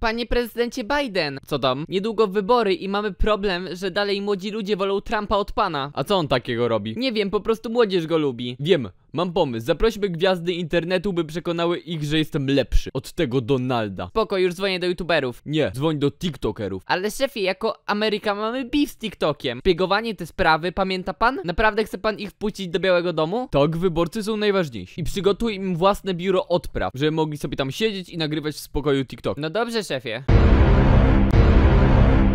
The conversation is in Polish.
Panie prezydencie Biden, co tam? Niedługo wybory i mamy problem, że dalej młodzi ludzie wolą Trumpa od pana. A co on takiego robi? Nie wiem, po prostu młodzież go lubi. Wiem, Mam pomysł, zaprośmy gwiazdy internetu, by przekonały ich, że jestem lepszy od tego Donalda. Spoko, już dzwonię do youtuberów. Nie, dzwoń do tiktokerów. Ale szefie, jako Ameryka mamy beef z tiktokiem. Spiegowanie te sprawy, pamięta pan? Naprawdę chce pan ich wpuścić do Białego Domu? Tak, wyborcy są najważniejsi. I przygotuj im własne biuro odpraw, żeby mogli sobie tam siedzieć i nagrywać w spokoju tiktok. No dobrze, szefie.